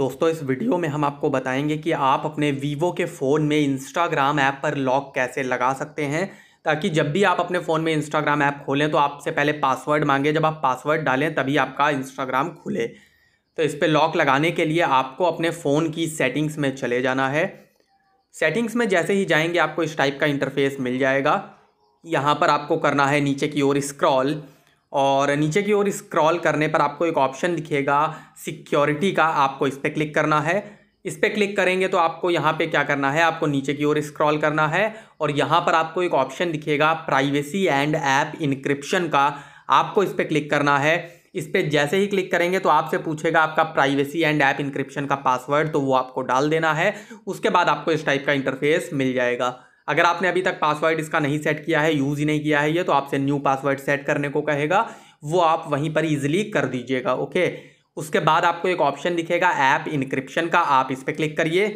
दोस्तों इस वीडियो में हम आपको बताएंगे कि आप अपने वीवो के फ़ोन में इंस्टाग्राम ऐप पर लॉक कैसे लगा सकते हैं ताकि जब भी आप अपने फ़ोन में इंस्टाग्राम ऐप खोलें तो आपसे पहले पासवर्ड मांगे जब आप पासवर्ड डालें तभी आपका इंस्टाग्राम खुले तो इस पर लॉक लगाने के लिए आपको अपने फ़ोन की सेटिंग्स में चले जाना है सेटिंग्स में जैसे ही जाएंगे आपको इस टाइप का इंटरफेस मिल जाएगा यहाँ पर आपको करना है नीचे की ओर स्क्रॉल और नीचे की ओर स्क्रॉल करने पर आपको एक ऑप्शन दिखेगा सिक्योरिटी का आपको इस पर क्लिक करना है इस पर क्लिक करेंगे तो आपको यहाँ पे क्या करना है आपको नीचे की ओर स्क्रॉल करना है और यहाँ पर आपको एक ऑप्शन दिखेगा प्राइवेसी एंड ऐप इनक्रिप्शन का आपको इस पर क्लिक करना है इस पर जैसे ही क्लिक करेंगे तो आपसे पूछेगा आपका प्राइवेसी एंड ऐप इनक्रिप्शन का पासवर्ड तो वो आपको डाल देना है उसके बाद आपको इस टाइप का इंटरफेस मिल जाएगा अगर आपने अभी तक पासवर्ड इसका नहीं सेट किया है यूज़ ही नहीं किया है ये तो आपसे न्यू पासवर्ड सेट करने को कहेगा वो आप वहीं पर ईजिली कर दीजिएगा ओके उसके बाद आपको एक ऑप्शन दिखेगा ऐप इनक्रिप्शन का आप इस पर क्लिक करिए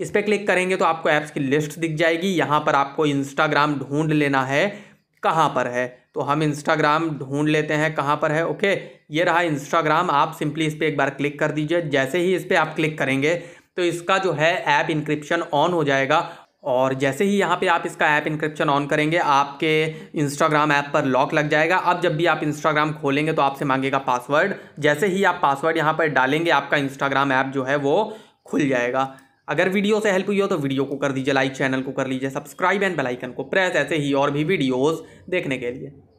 इस पर क्लिक करेंगे तो आपको ऐप्स की लिस्ट दिख जाएगी यहाँ पर आपको इंस्टाग्राम ढूंढ लेना है कहाँ पर है तो हम इंस्टाग्राम ढूंढ लेते हैं कहाँ पर है ओके ये रहा इंस्टाग्राम आप सिंपली इस पर एक बार क्लिक कर दीजिए जैसे ही इस पर आप क्लिक करेंगे तो इसका जो है ऐप इंक्रिप्शन ऑन हो जाएगा और जैसे ही यहाँ पे आप इसका ऐप इंक्रिप्शन ऑन करेंगे आपके इंस्टाग्राम ऐप पर लॉक लग जाएगा अब जब भी आप इंस्टाग्राम खोलेंगे तो आपसे मांगेगा पासवर्ड जैसे ही आप पासवर्ड यहाँ पर डालेंगे आपका इंस्टाग्राम ऐप जो है वो खुल जाएगा अगर वीडियो से हेल्प हुई हो तो वीडियो को कर दीजिए लाइक चैनल को कर लीजिए सब्सक्राइब एंड बेलाइकन को प्रेस ऐसे ही और भी वीडियोज़ देखने के लिए